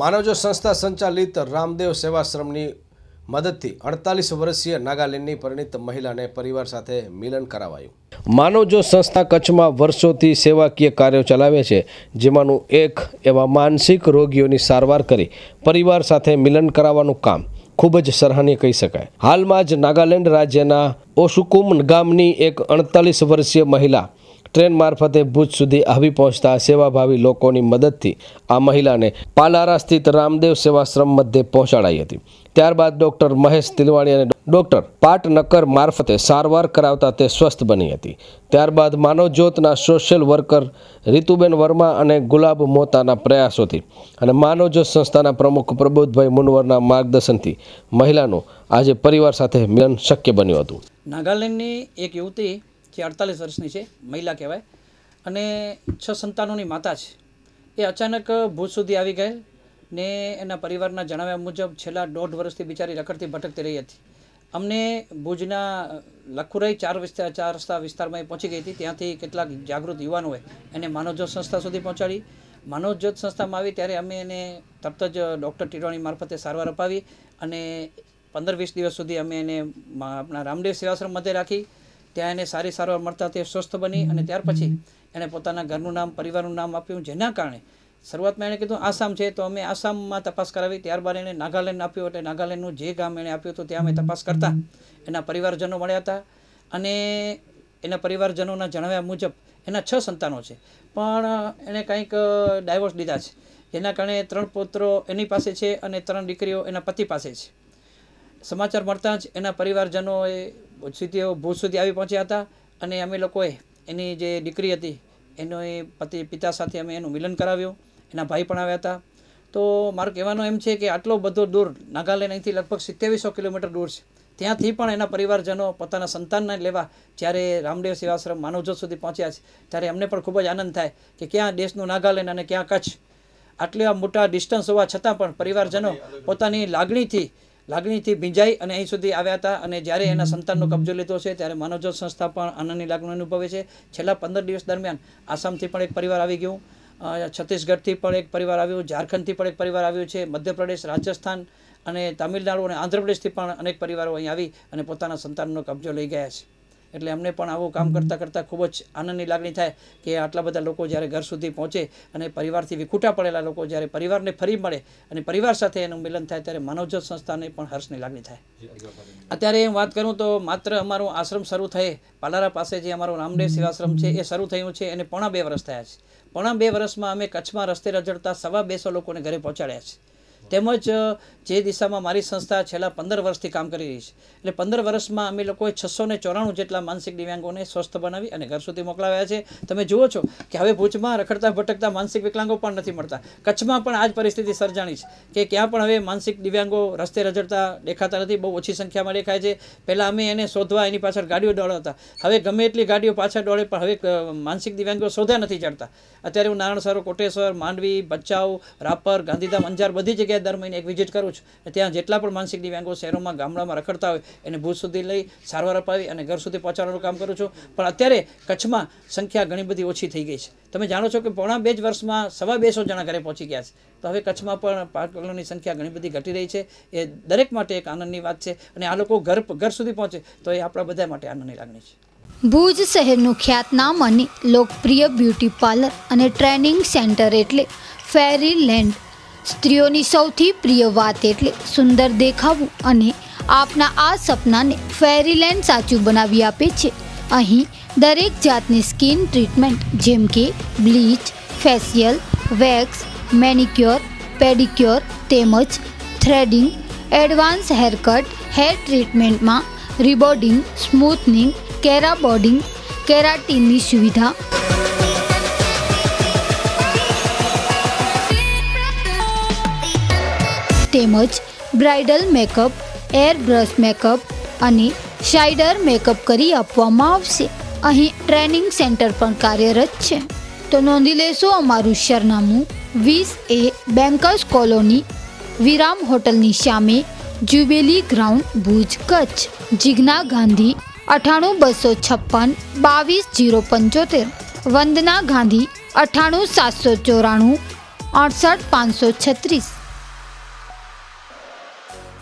માનવજો સંસ્થા સંચાલિત રામદેવ સેવાશ્રમની મદદથી અડતાલીસ વર્ષીય નાગાલેન્ડની પરિણીત મહિલાને પરિવાર સાથે મિલન કરાવાયું માનવજો સંસ્થા કચ્છમાં વર્ષોથી સેવાકીય કાર્યો ચલાવે છે જેમાંનું એક એવા માનસિક રોગીઓની સારવાર કરી પરિવાર સાથે મિલન કરાવવાનું કામ ખૂબ જ સરાહનીય કહી શકાય હાલમાં જ નાગાલેન્ડ રાજ્યના ઓસુકુમ ગામની એક અડતાલીસ વર્ષીય મહિલા ટ્રેન મારફતે ભુજ સુધી આવી પહોંચતા સેવાભાવી લોકોની મદદથી આ મહિલાને પાલારા સ્થિત રામદેવ સેવાશ્રમ મધ્યે પહોંચાડાઈ હતી ત્યારબાદ ડૉક્ટર મહેશ તિલવાણી અને ડૉક્ટર પાટનકર મારફતે સારવાર કરાવતા તે સ્વસ્થ બની હતી ત્યારબાદ માનવજ્યોતના સોશિયલ વર્કર રીતુબેન વર્મા અને ગુલાબ મોતાના પ્રયાસોથી અને માનવજ્યોત સંસ્થાના પ્રમુખ પ્રબોધભાઈ મુનવરના માર્ગદર્શનથી મહિલાનું આજે પરિવાર સાથે મિલન શક્ય બન્યું હતું નાગાલેન્ડની એક યુવતી જે અડતાલીસ વર્ષની છે મહિલા કહેવાય અને છ સંતાનોની માતા છે એ અચાનક ભૂજ સુધી આવી ગયેલ ને એના પરિવારના જણાવ્યા મુજબ છેલ્લા દોઢ વર્ષથી બિચારી રખડતી ભટકતી રહી હતી અમને ભુજના લખુરાઈ ચાર વિસ્તાર ચાર રસ્તા વિસ્તારમાં એ પહોંચી ગઈ હતી ત્યાંથી કેટલાક જાગૃત યુવાનોએ એને માનવજ્યોત સંસ્થા સુધી પહોંચાડી માનવજ્યોત સંસ્થામાં આવી ત્યારે અમે એને તરત જ ડૉક્ટર ટીટોણી મારફતે સારવાર અપાવી અને પંદર વીસ દિવસ સુધી અમે એને આપણા રામદેવ સેવાશ્રમ મધ્યે રાખી ત્યાં એને સારી સારવાર મળતા તે સ્વસ્થ બની અને ત્યાર પછી એણે પોતાના ઘરનું નામ પરિવારનું નામ આપ્યું જેના કારણે શરૂઆતમાં એણે કીધું આસામ છે તો અમે આસામમાં તપાસ કરાવી ત્યારબાદ એણે નાગાલેન્ડ આપ્યું એટલે નાગાલેન્ડનું જે ગામ એણે આપ્યું હતું ત્યાં અમે તપાસ કરતા એના પરિવારજનો મળ્યા હતા અને એના પરિવારજનોના જણાવ્યા મુજબ એના છ સંતાનો છે પણ એણે કંઈક ડાયવોર્સ દીધા છે જેના કારણે ત્રણ પુત્રો એની પાસે છે અને ત્રણ દીકરીઓ એના પતિ પાસે છે સમાચાર મળતાં જ એના પરિવારજનોએ સીધીઓ ભૂત સુધી આવી પહોંચ્યા હતા અને અમે લોકોએ એની જે દીકરી હતી એનો એ પતિ પિતા સાથે અમે એનું મિલન કરાવ્યું એના ભાઈ પણ આવ્યા હતા તો મારું કહેવાનું એમ છે કે આટલો બધો દૂર નાગાલેન્ડ અહીંથી લગભગ સિત્યાવીસો કિલોમીટર દૂર છે ત્યાંથી પણ એના પરિવારજનો પોતાના સંતાનને લેવા જ્યારે રામદેવ સેવાશ્રમ માનવજોત સુધી પહોંચ્યા છે ત્યારે અમને પણ ખૂબ જ આનંદ થાય કે ક્યાં દેશનું નાગાલેન્ડ અને ક્યાં કચ્છ આટલા મોટા ડિસ્ટન્સ હોવા છતાં પણ પરિવારજનો પોતાની લાગણીથી લાગણીથી ભીંજાઈ અને અહીં સુધી આવ્યા હતા અને જ્યારે એના સંતાનનો કબજો લીધો છે ત્યારે માનવજ્યોત સંસ્થા પણ આનંદની લાગણી અનુભવે છે છેલ્લા પંદર દિવસ દરમિયાન આસામથી પણ એક પરિવાર આવી ગયું છત્તીસગઢથી પણ એક પરિવાર આવ્યું ઝારખંડથી પણ એક પરિવાર આવ્યું છે મધ્યપ્રદેશ રાજસ્થાન અને તમિલનાડુ અને આંધ્રપ્રદેશથી પણ અનેક પરિવારો અહીં આવી અને પોતાના સંતાનનો કબજો લઈ ગયા છે એટલે એમને પણ આવું કામ કરતાં કરતાં ખૂબ જ આનંદની લાગણી થાય કે આટલા બધા લોકો જ્યારે ઘર સુધી પહોંચે અને પરિવારથી વિખૂટા પડેલા લોકો જ્યારે પરિવારને ફરી મળે અને પરિવાર સાથે એનું મિલન થાય ત્યારે માનવજત સંસ્થાને પણ હર્ષની લાગણી થાય અત્યારે હું વાત કરું તો માત્ર અમારો આશ્રમ શરૂ થયે પાલારા પાસે જે અમારો રામદેવ સેવાશ્રમ છે એ શરૂ થયું છે એને પોણા બે વર્ષ થયા છે પોણા બે વર્ષમાં અમે કચ્છમાં રસ્તે રજડતા સવા બેસો લોકોને ઘરે પહોંચાડ્યા છે તેમજ જે દિશામાં મારી સંસ્થા છેલ્લા પંદર વર્ષથી કામ કરી રહી છે એટલે પંદર વર્ષમાં અમે લોકોએ છસો ને ચોરાણું જેટલા માનસિક દિવ્યાંગોને સ્વસ્થ બનાવી અને ઘર સુધી મોકલાવ્યા છે તમે જુઓ છો કે હવે ભુજમાં રખડતા ભટકતા માનસિક વિકલાંગો પણ નથી મળતા કચ્છમાં પણ આ જ પરિસ્થિતિ સર્જાણી છે કે ક્યાં પણ હવે માનસિક દિવ્યાંગો રસ્તે રજડતા દેખાતા નથી બહુ ઓછી સંખ્યામાં દેખાય છે પહેલાં અમે એને શોધવા એની પાછળ ગાડીઓ દોડાવતા હવે ગમે એટલી ગાડીઓ પાછળ દોડે પણ હવે માનસિક દિવ્યાંગો શોધ્યા નથી ચડતા અત્યારે હું નારાયણ સરો કોટેશ્વર માંડવી ભચાઉ રાપર ગાંધીધામ અંજાર બધી જગ્યાએ જગ્યાએ દર મહિને એક વિઝિટ કરું છું ત્યાં જેટલા પણ માનસિક દિવ્યાંગો શહેરોમાં ગામડામાં રખડતા હોય એને ભૂજ સુધી લઈ સારવાર અપાવી અને ઘર સુધી પહોંચાડવાનું કામ કરું છું પણ અત્યારે કચ્છમાં સંખ્યા ઘણી બધી ઓછી થઈ ગઈ છે તમે જાણો છો કે પોણા બે જ વર્ષમાં સવા બેસો જણા ઘરે પહોંચી ગયા છે તો હવે કચ્છમાં પણ પાર્કલોની સંખ્યા ઘણી બધી ઘટી રહી છે એ દરેક માટે એક આનંદની વાત છે અને આ લોકો ઘર ઘર સુધી પહોંચે તો એ આપણા બધા માટે આનંદની લાગણી છે ભુજ શહેરનું ખ્યાતનામ અને લોકપ્રિય બ્યુટી પાર્લર અને ટ્રેનિંગ સેન્ટર એટલે ફેરી લેન્ડ સ્ત્રીઓની સૌથી પ્રિય વાત એટલે સુંદર દેખાવું અને આપના આ સપનાને ફેરીલેન્ડ સાચું બનાવી આપે છે અહીં દરેક જાતની સ્કિન ટ્રીટમેન્ટ જેમ કે bleach facial wax manicure pedicure તેમજ થ્રેડિંગ એડવાન્સ હેરકટ હેર ટ્રીટમેન્ટમાં રિબોડિંગ સ્મૂથનિંગ કેરાબોડિંગ કેરાટીનની સુવિધા તેમજ bridal makeup air brush makeup અને શાઇડર મેકઅપ કરી આપવામાં આવશે અહીં ટ્રેનિંગ સેન્ટર પણ કાર્યરત છે તો નોંધી લેશો અમારું સરનામું વીસ એ બેન્કર્સ કોલોની વિરામ હોટલની સામે જ્યુબેલી ગ્રાઉન્ડ ભુજ કચ્છ જિજ્ઞા ગાંધી અઠાણું બસો છપ્પન બાવીસ જીરો પંચોતેર વંદના ગાંધી અઠાણું સાતસો ચોરાણું અડસઠ પાંચસો છત્રીસ